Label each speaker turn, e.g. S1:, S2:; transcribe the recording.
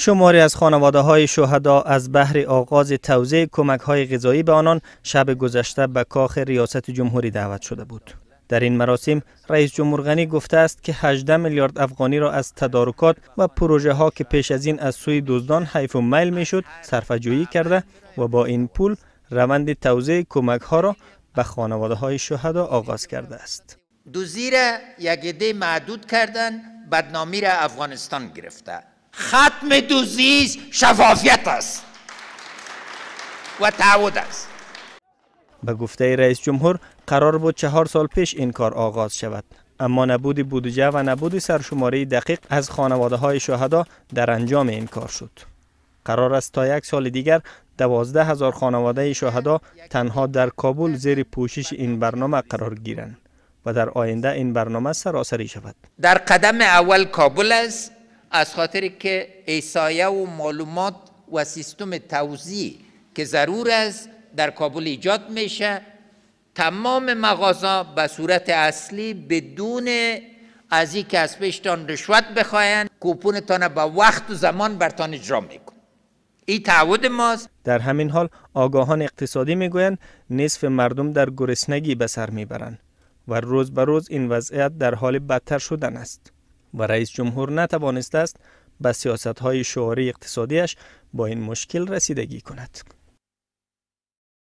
S1: شماری از خانواده های شهدا از بحر آغاز توزیع کمک های غذایی به آنان شب گذشته به کاخ ریاست جمهوری دعوت شده بود. در این مراسم رئیس جمهور غنی گفته است که 18 میلیارد افغانی را از تدارکات و پروژه ها که پیش از این از سوی دزدان حیف و میل شد صرفه جویی کرده و با این پول روند توزیع کمک ها را به خانواده های شهدا آغاز کرده است.
S2: دوزی را یک معدود کردن بدنامی را افغانستان گرفته ختم دوزیز شفافیت است و تعود است
S1: به گفته رئیس جمهور قرار بود چهار سال پیش این کار آغاز شود اما نبود بودجه و نبود سرشماری دقیق از خانواده های شهدا در انجام این کار شد قرار است تا یک سال دیگر دوازده هزار خانواده شهدا تنها در کابل زیر پوشش این برنامه قرار گیرند و در آینده این برنامه سراسری شود
S2: در قدم اول کابل است از خاطر که ایسایه و معلومات و سیستم توزیع که ضرور است در کابل ایجاد میشه تمام مغازا به صورت اصلی بدون از این که از پیشتان رشوت بخواین کوپونتان به وقت و زمان برتان اجرا میکن این تعود ماست
S1: در همین حال آگاهان اقتصادی میگویند نصف مردم در گرسنگی به سر میبرند و روز به روز این وضعیت در حال بدتر شدن است و رئیس جمهور نتوانست است به سیاست های شعاری اقتصادیش با این مشکل رسیدگی کند.